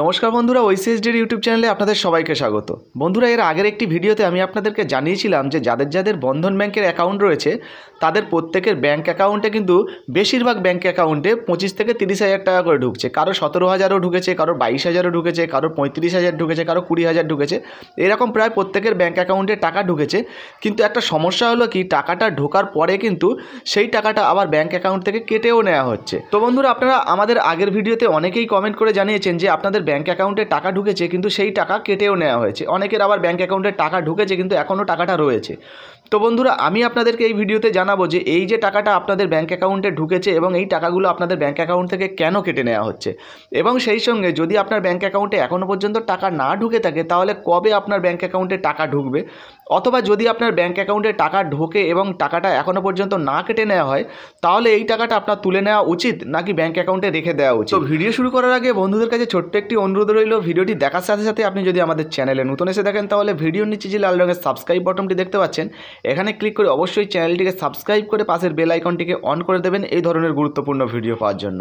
নমস্কার বন্ধুরা ওইসিএসডির ইউটিউব চ্যানেলে আপনাদের সবাইকে স্বাগত বন্ধুরা এর আগের একটি ভিডিওতে আমি আপনাদেরকে জানিয়েছিলাম যে যাদের যাদের বন্ধন ব্যাংকের অ্যাকাউন্ট রয়েছে তাদের প্রত্যেকের ব্যাংক অ্যাকাউন্টে কিন্তু বেশিরভাগ ব্যাংক অ্যাকাউন্টে পঁচিশ থেকে তিরিশ হাজার টাকা করে ঢুকছে কারো সতেরো হাজারও ঢুকেছে কারো বাইশ হাজারও ঢুকেছে কারো পঁয়ত্রিশ হাজার ঢুকেছে কারো কুড়ি হাজার ঢুকেছে এরকম প্রায় প্রত্যেকের ব্যাংক অ্যাকাউন্টে টাকা ঢুকেছে কিন্তু একটা সমস্যা হলো কি টাকাটা ঢোকার পরে কিন্তু সেই টাকাটা আবার ব্যাংক অ্যাকাউন্ট থেকে কেটেও নেওয়া হচ্ছে তো বন্ধুরা আপনারা আমাদের আগের ভিডিওতে অনেকেই কমেন্ট করে জানিয়েছেন যে আপনাদের তাদের ব্যাঙ্ক অ্যাকাউন্টে টাকা ঢুকেছে কিন্তু সেই টাকা কেটেও নেওয়া হয়েছে অনেকের আবার ব্যাঙ্ক অ্যাকাউন্টে টাকা ঢুকেছে কিন্তু এখনও টাকাটা রয়েছে তো বন্ধুরা আমি আপনাদেরকে এই ভিডিওতে জানাবো যে এই যে টাকাটা আপনাদের ব্যাঙ্ক অ্যাকাউন্টে ঢুকেছে এবং এই টাকাগুলো আপনাদের ব্যাঙ্ক অ্যাকাউন্ট থেকে কেন কেটে নেওয়া হচ্ছে এবং সেই সঙ্গে যদি আপনার ব্যাঙ্ক অ্যাকাউন্টে এখনও পর্যন্ত টাকা না ঢুকে থাকে তাহলে কবে আপনার ব্যাঙ্ক অ্যাকাউন্টে টাকা ঢুকবে অথবা যদি আপনার ব্যাঙ্ক অ্যাকাউন্টে টাকা ঢোকে এবং টাকাটা এখনও পর্যন্ত না কেটে নেওয়া হয় তাহলে এই টাকাটা আপনার তুলে নেওয়া উচিত নাকি ব্যাঙ্ক অ্যাকাউন্টে রেখে দেওয়া উচিত তো ভিডিও শুরু করার আগে বন্ধুদের কাছে ছোট্ট একটি অনুরোধ রইল ভিডিওটি দেখার সাথে সাথে আপনি যদি আমাদের চ্যানেলে নতুন এসে দেখেন তাহলে ভিডিওর নিচে যে লাল রঙের সাবস্ক্রাইব বটনটি দেখতে পাচ্ছেন এখানে ক্লিক করে অবশ্যই চ্যানেলটিকে সাবস্ক্রাইব করে পাশের বেল আইকনটিকে অন করে দেবেন এই ধরনের গুরুত্বপূর্ণ ভিডিও পাওয়ার জন্য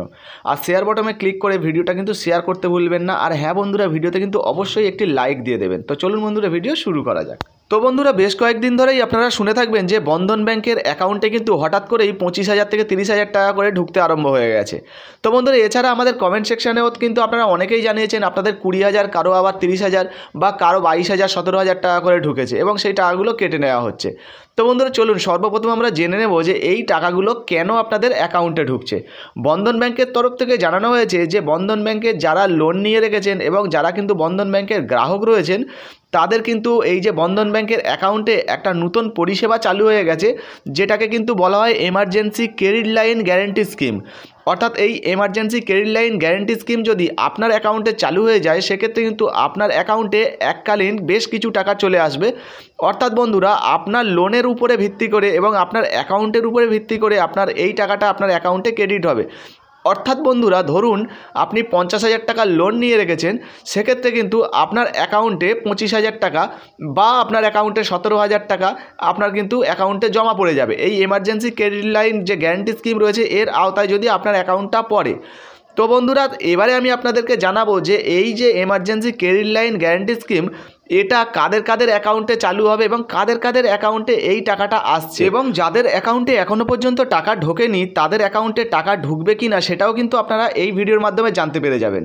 আর শেয়ার বটমে ক্লিক করে ভিডিওটা কিন্তু শেয়ার করতে ভুলবেন না আর হ্যাঁ বন্ধুরা ভিডিওতে কিন্তু অবশ্যই একটি লাইক দিয়ে দেবেন তো চলুন বন্ধুরা ভিডিও শুরু করা যাক তো বন্ধুরা বেশ কয়েকদিন ধরেই আপনারা শুনে থাকবেন যে বন্ধন ব্যাংকের অ্যাকাউন্টে কিন্তু হঠাৎ করেই পঁচিশ হাজার থেকে তিরিশ হাজার টাকা করে ঢুকতে আরম্ভ হয়ে গেছে তো বন্ধুরা এছাড়া আমাদের কমেন্ট সেকশানেও কিন্তু আপনারা অনেকেই জানিয়েছেন আপনাদের কুড়ি হাজার কারো আবার তিরিশ হাজার বা কারো বাইশ হাজার সতেরো হাজার টাকা করে ঢুকেছে এবং সেই টাকাগুলো কেটে নেওয়া হচ্ছে তো বন্ধুরা চলুন সর্বপ্রথম আমরা জেনে নেব যে এই টাকাগুলো কেন আপনাদের অ্যাকাউন্টে ঢুকছে বন্ধন ব্যাংকের তরফ থেকে জানানো হয়েছে যে বন্ধন ব্যাংকে যারা লোন নিয়ে রেখেছেন এবং যারা কিন্তু বন্ধন ব্যাংকের গ্রাহক রয়েছেন তাদের কিন্তু এই যে বন্ধন ব্যাংকের অ্যাকাউন্টে একটা নতুন পরিষেবা চালু হয়ে গেছে যেটাকে কিন্তু বলা হয় emergency credit line guarantee scheme অর্থাৎ এই emergency credit line guarantee scheme যদি আপনার অ্যাকাউন্টে চালু হয়ে যায় সেক্ষেত্রে কিন্তু আপনার অ্যাকাউন্টে এককালীন বেশ কিছু টাকা চলে আসবে অর্থাৎ বন্ধুরা আপনার লোনের উপরে ভিত্তি করে এবং আপনার অ্যাকাউন্টের উপরে ভিত্তি করে আপনার এই টাকাটা আপনার অ্যাকাউন্টে ক্রেডিট হবে অর্থাৎ বন্ধুরা ধরুন আপনি পঞ্চাশ হাজার টাকা লোন নিয়ে রেখেছেন সেক্ষেত্রে কিন্তু আপনার অ্যাকাউন্টে পঁচিশ হাজার টাকা বা আপনার অ্যাকাউন্টে সতেরো হাজার টাকা আপনার কিন্তু অ্যাকাউন্টে জমা পড়ে যাবে এই এমার্জেন্সি ক্রেডিট লাইন যে গ্যারান্টি স্কিম রয়েছে এর আওতায় যদি আপনার অ্যাকাউন্টটা পড়ে তো বন্ধুরা এবারে আমি আপনাদেরকে জানাবো যে এই যে emergency credit line guarantee scheme এটা কাদের কাদের অ্যাকাউন্টে চালু হবে এবং কাদের কাদের অ্যাকাউন্টে এই টাকাটা আসছে এবং যাদের অ্যাকাউন্টে এখনও পর্যন্ত টাকা ঢোকেনি তাদের অ্যাকাউন্টে টাকা ঢুকবে কি না সেটাও কিন্তু আপনারা এই ভিডিওর মাধ্যমে জানতে পেরে যাবেন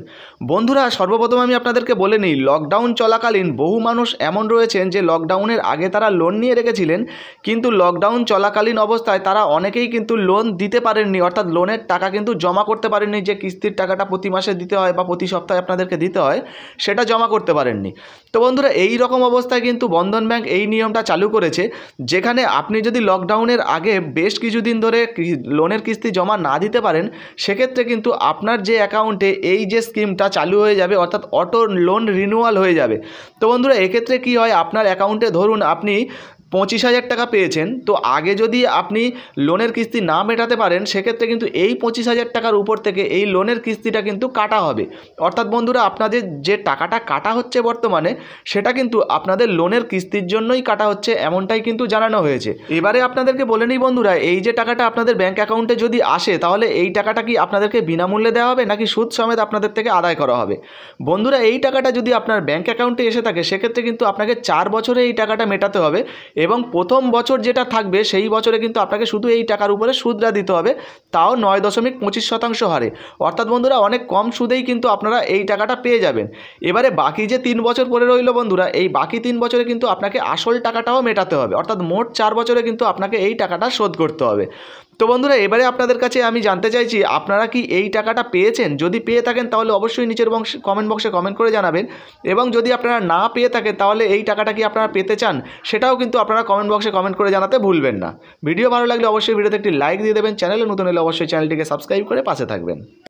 বন্ধুরা সর্বপ্রথম আমি আপনাদেরকে বলে নিই লকডাউন চলাকালীন বহু মানুষ এমন রয়েছেন যে লকডাউনের আগে তারা লোন নিয়ে রেখেছিলেন কিন্তু লকডাউন চলাকালীন অবস্থায় তারা অনেকেই কিন্তু লোন দিতে পারেননি অর্থাৎ লোনের টাকা কিন্তু জমা করতে পারেননি যে কিস্তির টাকাটা প্রতি মাসে দিতে হয় বা প্রতি সপ্তাহে আপনাদেরকে দিতে হয় সেটা জমা করতে পারেননি তো বন্ধুরা বন্ধুরা এই রকম অবস্থায় কিন্তু বন্ধন ব্যাংক এই নিয়মটা চালু করেছে যেখানে আপনি যদি লকডাউনের আগে বেশ কিছুদিন ধরে লোনের কিস্তি জমা না দিতে পারেন সেক্ষেত্রে কিন্তু আপনার যে অ্যাকাউন্টে এই যে স্কিমটা চালু হয়ে যাবে অর্থাৎ অটো লোন রিনিউয়াল হয়ে যাবে তো বন্ধুরা এক্ষেত্রে কি হয় আপনার অ্যাকাউন্টে ধরুন আপনি পঁচিশ হাজার টাকা পেয়েছেন তো আগে যদি আপনি লোনের কিস্তি না মেটাতে পারেন সেক্ষেত্রে কিন্তু এই পঁচিশ হাজার টাকার উপর থেকে এই লোনের কিস্তিটা কিন্তু কাটা হবে অর্থাৎ বন্ধুরা আপনাদের যে টাকাটা কাটা হচ্ছে বর্তমানে সেটা কিন্তু আপনাদের লোনের কিস্তির জন্যই কাটা হচ্ছে এমনটাই কিন্তু জানানো হয়েছে এবারে আপনাদেরকে বলে নিই বন্ধুরা এই যে টাকাটা আপনাদের ব্যাঙ্ক অ্যাকাউন্টে যদি আসে তাহলে এই টাকাটা কি আপনাদেরকে বিনামূল্যে দেওয়া হবে নাকি সুদ সমেত আপনাদের থেকে আদায় করা হবে বন্ধুরা এই টাকাটা যদি আপনার ব্যাঙ্ক অ্যাকাউন্টে এসে থাকে সেক্ষেত্রে কিন্তু আপনাকে চার বছরে এই টাকাটা মেটাতে হবে এবং প্রথম বছর যেটা থাকবে সেই বছরে কিন্তু আপনাকে শুধু এই টাকার উপরে সুদটা দিতে হবে তাও নয় দশমিক পঁচিশ শতাংশ হারে অর্থাৎ বন্ধুরা অনেক কম সুদেই কিন্তু আপনারা এই টাকাটা পেয়ে যাবেন এবারে বাকি যে তিন বছর পরে রইল বন্ধুরা এই বাকি তিন বছরে কিন্তু আপনাকে আসল টাকাটাও মেটাতে হবে অর্থাৎ মোট চার বছরে কিন্তু আপনাকে এই টাকাটা শোধ করতে হবে তো বন্ধুরা এবারে আপনাদের কাছে আমি জানতে চাইছি আপনারা কি এই টাকাটা পেয়েছেন যদি পেয়ে থাকেন তাহলে অবশ্যই নিচের বংশ কমেন্ট বক্সে কমেন্ট করে জানাবেন এবং যদি আপনারা না পেয়ে থাকেন তাহলে এই টাকাটা কি আপনারা পেতে চান সেটাও কিন্তু আপনারা কমেন্ট বক্সে কমেন্ট করে জানাতে ভুলবেন না ভিডিও ভালো লাগলে অবশ্যই ভিডিওতে একটি লাইক দিয়ে দেবেন চ্যানেলে নতুন হলে অবশ্যই চ্যানেলটিকে সাবস্ক্রাইব করে পাশে থাকবেন